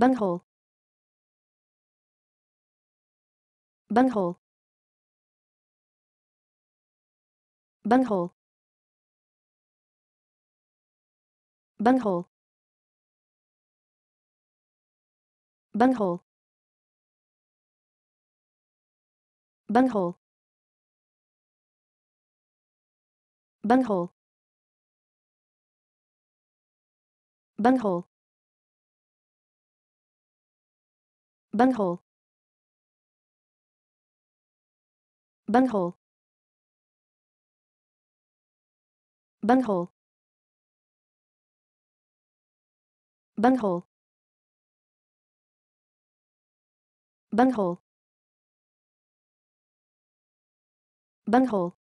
bunghole bunghole bunghole bunghole bunghole bunghole bunghole bunghole bunghole bunghole bunghole bunghole bunghole bunghole